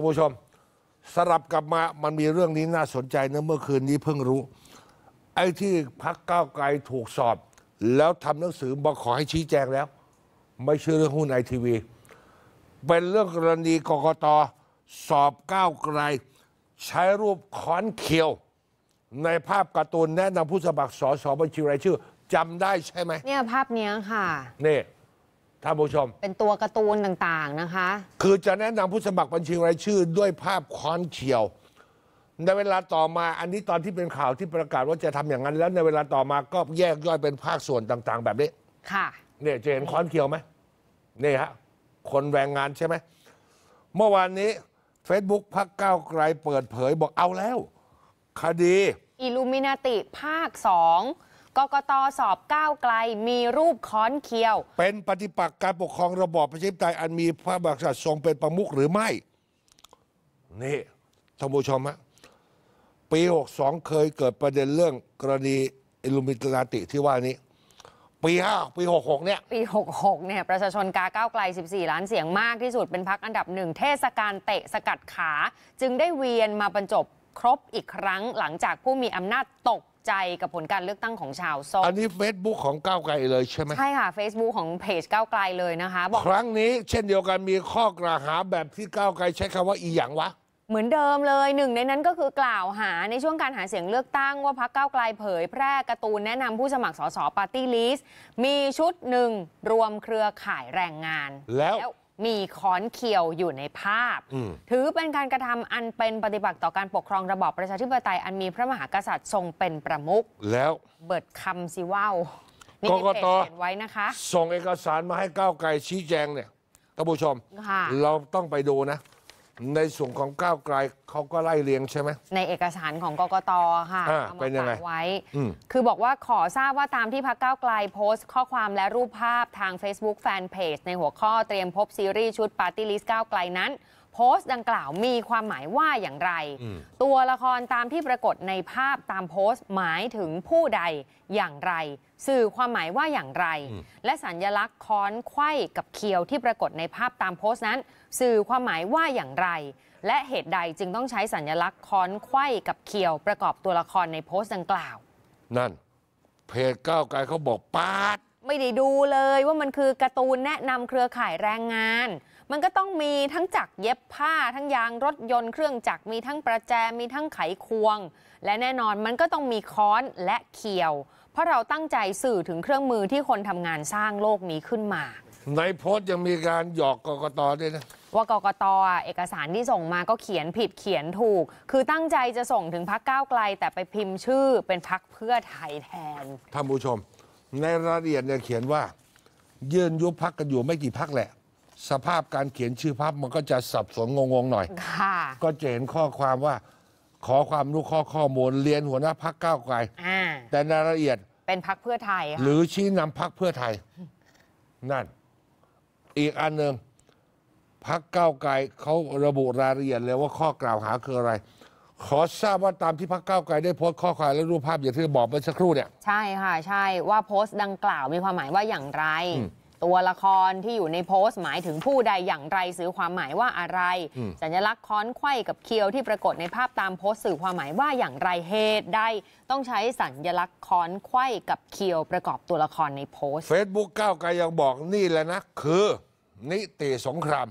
านผู้ชมสลับกลับมามันมีเรื่องนี้น่าสนใจนะเมื่อคืนนี้เพิ่งรู้ ไอ้ที่พักก้าวไกลถูกสอบแล้วทำหนังสือบอกขอให้ชี้แจงแล้ว ไม่ใช่เรื่องหุ้นไอทีวีเป็นเรื่องกรณีกกตสอบก้าวไกล ใช้รูปค้อนเขียว ในภาพการ์ตูนแนะนำผู้สมัครสสบัญชีรายชื่อจำได้ใช่ไหมเนี่ยภาพเนี้ยค่ะนี่ท่านผู้ชม เป็นตัวการ์ตูนต่างๆนะคะ คือจะแนะนำผู้สมัครบัญชีรายชื่อด้วยภาพค้อนเขียว ในเวลาต่อมา อันนี้ตอนที่เป็นข่าวที่ประกาศว่าจะทำอย่างนั้นแล้วในเวลาต่อมาก็แยกย่อยเป็นภาคส่วนต่าง ๆ แบบนี้ ค่ะ เนี่ยจะเห็นค้อนเขียวไหม นี่ฮะ คนแรงงานใช่ไหม เมื่อวานนี้ Facebook พักก้าวไกลเปิดเผยบอกเอาแล้วคดี อิลูมินาติภาคสองกกตสอบก้าวไกลมีรูปค้อนเคียว เป็นปฏิปักษ์การปกครองระบอบประชาธิปไตยอันมีพระมหากษัตริย์ทรงเป็นประมุขหรือไม่ นี่ท่านผู้ชมฮะปี 62 เคยเกิดประเด็นเรื่องกรณีอิลูมิตนาติที่ว่านี้ปี5ปี 66 เนี่ย ปี 66 เนี่ย ประชาชนกาก้าวไกล 14 ล้านเสียงมากที่สุดเป็นพักอันดับหนึ่งเทศกาลเตะสกัดขา จึงได้เวียนมาบรรจบครบอีกครั้ง หลังจากผู้มีอำนาจตกใจ กับผลการเลือกตั้งของชาวซอ อันนี้ Facebook ของก้าวไกลเลยใช่ไหมใช่ค่ะ Facebook ของเพจก้าวไกลเลยนะคะบอกครั้งนี้เช่นเดียวกันมีข้อกล่าวหาแบบที่ก้าวไกลใช้คำว่าอีหยังวะ เหมือนเดิมเลยหนึ่งในนั้นก็คือกล่าวหาในช่วงการหาเสียงเลือกตั้งว่าพักเก้าไกลเผยแพร่การ์ตูนแนะนำผู้สมัครสสปาร์ตี้ลิสต์มีชุดหนึ่งรวมเครือข่ายแรงงานแล้วมีค้อนเขียวอยู่ในภาพ ถือเป็นการกระทำอันเป็นปฏิบัติต่อการปกครองระบอบประชาธิปไตย อันมีพระมหากษัตริย์ทรงเป็นประมุขแล้ว เบิดคำสิว่าวนี่เเขียนไว้นะคะ ส่งเอกสารมาให้ก้าวไกลชี้แจงเนี่ย ท่านผู้ชม เราต้องไปดูนะในส่วนของก้าวไกลเขาก็ไล่เลียงใช่ไหมในเอกสารของกกตค่ะเป็นยังไงไว้คือบอกว่าขอทราบว่าตามที่พักก้าวไกลโพสต์ข้อความและรูปภาพทาง Facebook Fanpage ในหัวข้อเตรียมพบซีรีส์ชุดปาร์ตี้ลิสก้าวไกลนั้นโพสต์ดังกล่าวมีความหมายว่าอย่างไร ตัวละครตามที่ปรากฏในภาพตามโพสต์หมายถึงผู้ใดอย่างไร สื่อความหมายว่าอย่างไร และสัญญลักษณ์ค้อนไข้กับเคียวที่ปรากฏในภาพตามโพสต์นั้น สื่อความหมายว่าอย่างไร และเหตุใดจึงต้องใช้สัญญลักษณ์ค้อนไข้กับเคียวประกอบตัวละครในโพสต์ดังกล่าว นั่นเพจก้าวไกลเขาบอกปาดไม่ได้ดูเลยว่ามันคือการ์ตูนแนะนำเครือข่ายแรงงาน มันก็ต้องมีทั้งจักรเย็บผ้าทั้งยางรถยนต์เครื่องจักรมีทั้งประแจมีทั้งไขควง และแน่นอนมันก็ต้องมีค้อนและเขียว เพราะเราตั้งใจสื่อถึงเครื่องมือที่คนทำงานสร้างโลกนี้ขึ้นมา ในโพสต์ยังมีการหยอกกกตด้วยนะว่ากกตเอกสารที่ส่งมาก็เขียนผิดเขียนถูก คือตั้งใจจะส่งถึงพักก้าวไกล แต่ไปพิมพ์ชื่อเป็นพักเพื่อไทยแทนท่านผู้ชมในรายละเอียดเนี่ยเขียนว่ายื่นยุบพักกันอยู่ไม่กี่พักแหละ สภาพการเขียนชื่อพักมันก็จะสับสนงงๆหน่อยค่ะก็จะเห็นข้อความว่าขอความรู้ข้อข้อมูลเรียนหัวหน้าพักก้าวไกลแต่ในรายละเอียดเป็นพักเพื่อไทยหค่ะรือชี้นำพักเพื่อไทย นั่น อีกอันหนึ่งพักก้าวไกลเขาระบุรายละเอียดเลยว่าข้อกล่าวหาคืออะไรขอทราบว่าตามที่พักเก้าไกลได้โพสต์ข้อความและรูปภาพอย่างที่บอกเมื่อสักครู่เนี่ยใช่ค่ะ ใช่ว่าโพสต์ดังกล่าวมีความหมายว่าอย่างไร ตัวละครที่อยู่ในโพสต์หมายถึงผู้ใดอย่างไรสื่อความหมายว่าอะไร สัญลักษณ์ค้อนไขว้กับเคียวที่ปรากฏในภาพตามโพสต์สื่อความหมายว่าอย่างไร เหตุใดต้องใช้สัญลักษณ์ค้อนไขว้กับเคียวประกอบตัวละครในโพสต์ Facebook ก้าวไกลยังบอกนี่แหละนะคือนิติสงคราม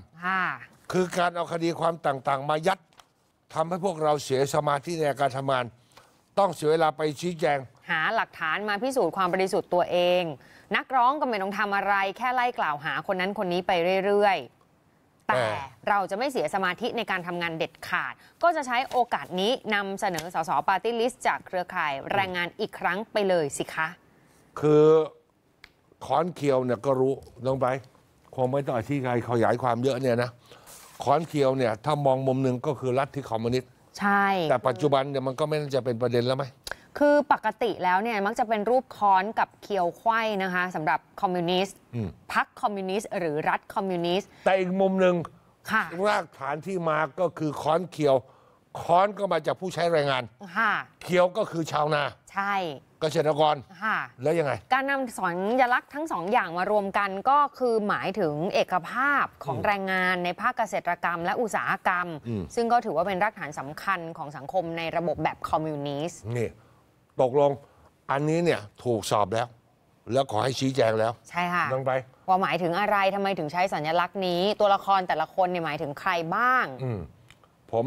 คือการเอาคดีความต่างๆ มายัดทำให้พวกเราเสียสมาธิในการทำงานต้องเสียเวลาไปชี้แจง หาหลักฐานมาพิสูจน์ความบริสุทธิ์ตัวเอง นักร้องก็ไม่ต้องทำอะไร แค่ไล่กล่าวหาคนนั้นคนนี้ไปเรื่อย ๆ แต่เราจะไม่เสียสมาธิในการทำงานเด็ดขาด ก็จะใช้โอกาสนี้นำเสนอสสปาร์ตี้ลิสต์จากเครือข่ายแรงงานอีกครั้งไปเลยสิคะ คือขอนเคียวเนี่ยก็รู้ลงไปคงไม่ต้องอธิบายขยายความเยอะเนี่ยนะขอนเคียวเนี่ยถ้ามองมุมหนึ่งก็คือรัฐที่คอมมิวนิสต์ใช่ แต่ปัจจุบันเนี่ยมันก็ไม่น่าจะเป็นประเด็นแล้วไหมคือปกติแล้วเนี่ยมักจะเป็นรูปค้อนกับเคียวไข้นะคะสำหรับคอมมิวนิสต์พักคอมมิวนิสต์หรือรัฐคอมมิวนิสต์แต่อีกมุมหนึ่งรากฐานที่มาก็คือค้อนเคียวค้อนก็มาจากผู้ใช้แรงงานเคียวก็คือชาวนา ใช่เกษตรกรค่ะ แล้วยังไง การนำสัญลักษณ์ทั้งสองอย่างมารวมกันก็คือหมายถึงเอกภาพของแรงงานในภาคเกษตรกรรมและอุตสาหกรรม ซึ่งก็ถือว่าเป็นรากฐานสำคัญของสังคมในระบบแบบคอมมิวนิสต์ นี่ตกลง อันนี้เนี่ยถูกสอบแล้ว แล้วขอให้ชี้แจงแล้ว ใช่ค่ะลงไป ว่าหมายถึงอะไรทำไมถึงใช้สัญลักษณ์นี้ตัวละครแต่ละคนเนี่ยหมายถึงใครบ้างผม